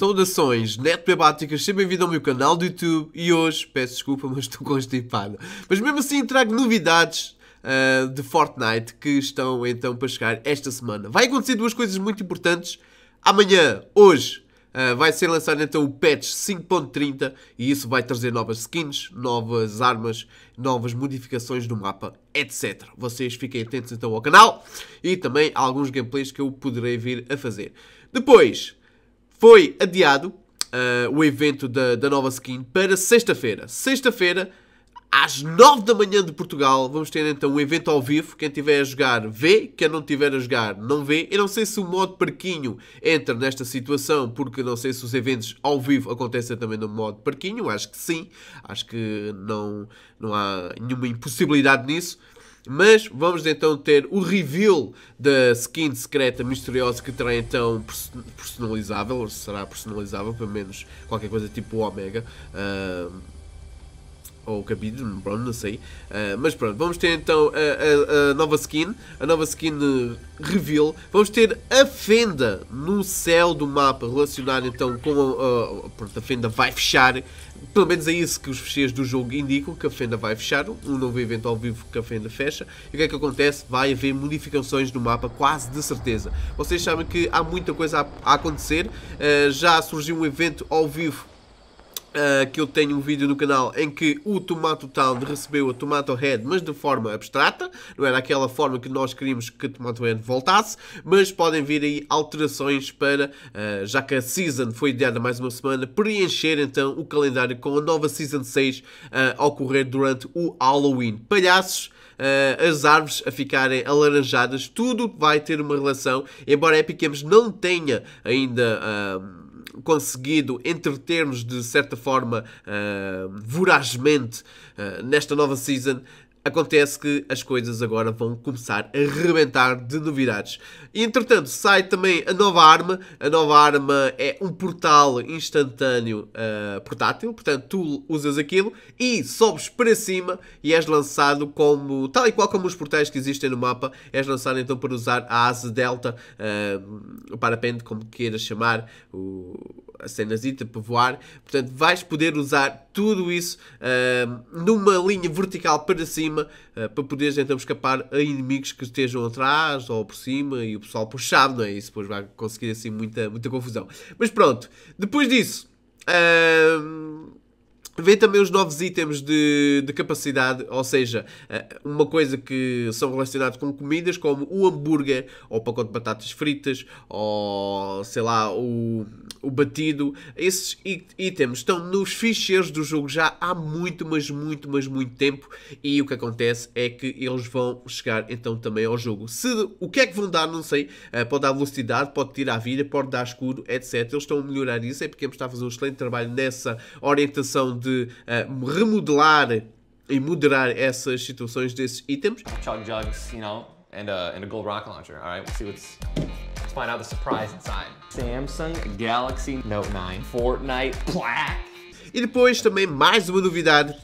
Saudações bebáticas, seja bem-vindo ao meu canal do YouTube e hoje, peço desculpa, mas estou constipado. Mas mesmo assim trago novidades uh, de Fortnite que estão então para chegar esta semana. Vai acontecer duas coisas muito importantes. Amanhã, hoje, Uh, vai ser lançado então o patch 5.30 e isso vai trazer novas skins, novas armas, novas modificações do mapa, etc. Vocês fiquem atentos então ao canal e também a alguns gameplays que eu poderei vir a fazer. Depois, foi adiado uh, o evento da, da nova skin para sexta-feira. Sexta-feira, às 9 da manhã de Portugal, vamos ter então um evento ao vivo. Quem estiver a jogar, vê. Quem não estiver a jogar, não vê. Eu não sei se o modo parquinho entra nesta situação, porque não sei se os eventos ao vivo acontecem também no modo parquinho. Acho que sim. Acho que não, não há nenhuma impossibilidade nisso. Mas vamos então ter o reveal da skin secreta misteriosa que terá então personalizável, ou será personalizável, pelo menos qualquer coisa tipo Omega. Uh, ou o pronto, não sei. Uh, mas pronto, vamos ter então a, a, a, nova skin, a nova skin ah, reveal. Vamos ter a fenda no céu do mapa relacionada então com a, a, a, a fenda vai fechar pelo menos é isso que os fecheiros do jogo indicam, que a Fenda vai fechar, um novo evento ao vivo que a Fenda fecha, e o que é que acontece? Vai haver modificações no mapa, quase de certeza. Vocês sabem que há muita coisa a, acontecer, uh, já surgiu um evento ao vivo eh, que eu tenho um vídeo no canal em que o Tomato Town recebeu a Tomato Head, mas de forma abstrata, não era é aquela forma que nós queríamos que a Tomato Head voltasse, mas podem vir aí alterações para, uh, já que a Season foi ideada mais uma semana, preencher então o calendário com a nova Season 6 uh, eh, a ocorrer durante o Halloween. Palhaços! Uh, as árvores a ficarem alaranjadas, tudo vai ter uma relação, embora Epic Games não tenha ainda uh, conseguido entreter-nos de certa forma ah, vorazmente ah, nesta nova season Acontece que as coisas agora vão começar a rebentar de novidades. E, entretanto, sai também a nova arma. A nova arma é um portal instantâneo uh, portátil. Portanto, tu usas aquilo e sobes para cima e és lançado como... Tal e qual como os portais que existem no mapa, és lançado então para usar a asa delta, uh, o parapente, como queiras chamar, o, a cenazita para voar. Portanto, vais poder usar tudo isso uh, numa linha vertical para cima uh, para poderes então escapar a inimigos que estejam atrás ou por cima e o pessoal puxado, não é? Isso depois vai conseguir assim muita, muita confusão. Mas pronto, depois disso. Uh, Vê também os novos itens de, de capacidade, ou seja, eh, uma coisa que são relacionados com comidas, como o hambúrguer, ou o pacote de batatas fritas, ou sei lá, o, o batido. Esses itens estão nos ficheiros do jogo já há muito, mas muito, mas muito tempo. E o que acontece é que eles vão chegar então também ao jogo. Se, o que é que vão dar, não sei. Eh, pode dar velocidade, pode tirar vida, pode dar escuro, etc. Eles estão a melhorar isso. É porque está a fazer um excelente trabalho nessa orientação de de uh, remodelar e moderar essas situações desses itens. Chug jugs, you know, and a, and a gold rocket launcher, alright? We'll see what's... Let's find out the surprise inside. Samsung Galaxy Note 9 Fortnite Black. E depois também mais uma novidade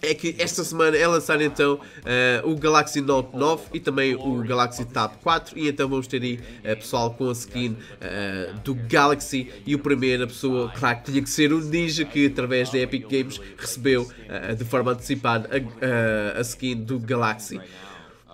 é que esta semana é lançar então uh, o Galaxy Note 9 e também o Galaxy Tab 4 e então vamos ter aí uh, pessoal com a skin uh, do Galaxy e o a pessoa, claro que tinha que ser o Ninja que através da Epic Games recebeu de forma antecipada a, a skin do Galaxy.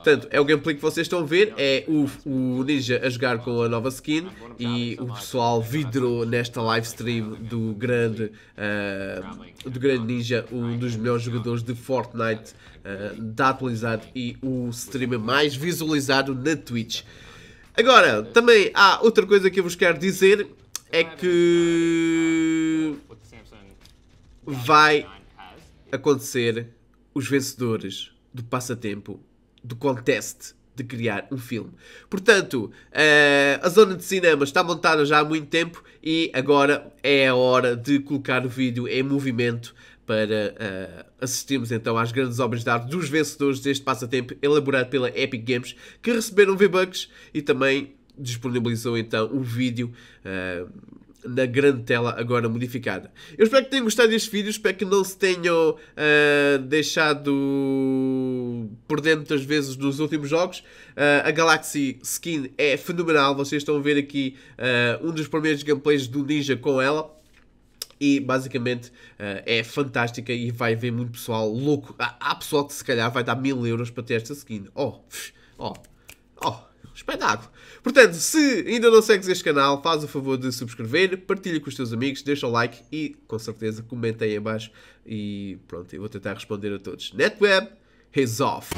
Portanto, é o gameplay que vocês estão a ver, é o, o Ninja a jogar com a nova skin e o pessoal vidrou nesta livestream do grande, uh, do grande Ninja, um dos melhores jogadores de Fortnite uh, da atualidade e o streamer mais visualizado na Twitch. Agora, também há outra coisa que eu vos quero dizer, é que vai acontecer os vencedores do passatempo do contest de criar um filme. Portanto, eh, a zona de cinema está montada já há muito tempo e agora é a hora de colocar o vídeo em movimento para uh, assistirmos então às grandes obras de arte dos vencedores deste passatempo elaborado pela Epic Games, que receberam V-Bucks e também disponibilizou então o um vídeo uh, na grande tela agora modificada. Eu espero que tenham gostado deste vídeo, espero que não se tenham uh, deixado por dentro muitas vezes nos últimos jogos. Uh, a Galaxy Skin é fenomenal, vocês estão a ver aqui uh, um dos primeiros gameplays do Ninja com ela e basicamente é fantástica e vai ver muito pessoal louco. Há, pessoal que se calhar vai dar mil euros para ter esta skin. Oh, oh, Espetáculo! Portanto, se ainda não segues este canal, faz o favor de subscrever, partilha com os teus amigos, deixa o like e, com certeza, comenta aí em e pronto, eu vou tentar responder a todos. NetWeb, he's off!